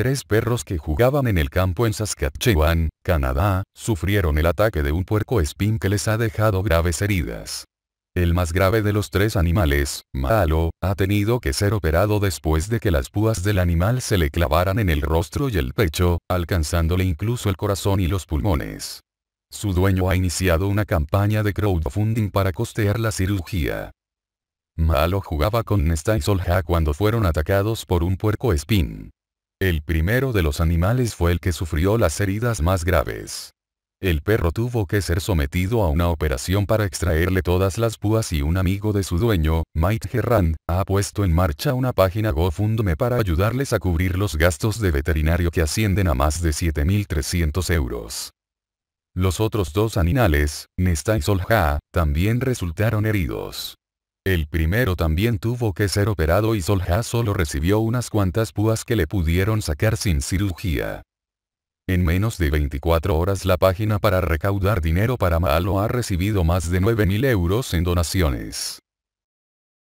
Tres perros que jugaban en el campo en Saskatchewan, Canadá, sufrieron el ataque de un puerco espín que les ha dejado graves heridas. El más grave de los tres animales, Malo, ha tenido que ser operado después de que las púas del animal se le clavaran en el rostro y el pecho, alcanzándole incluso el corazón y los pulmones. Su dueño ha iniciado una campaña de crowdfunding para costear la cirugía. Malo jugaba con Nesta y Solja cuando fueron atacados por un puerco espín. El primero de los animales fue el que sufrió las heridas más graves. El perro tuvo que ser sometido a una operación para extraerle todas las púas y un amigo de su dueño, Mike Herran, ha puesto en marcha una página GoFundMe para ayudarles a cubrir los gastos de veterinario que ascienden a más de 7.300 euros. Los otros dos animales, Nesta y Solja, también resultaron heridos. El primero también tuvo que ser operado y Solja solo recibió unas cuantas púas que le pudieron sacar sin cirugía. En menos de 24 horas la página para recaudar dinero para Malo ha recibido más de 9.000 euros en donaciones.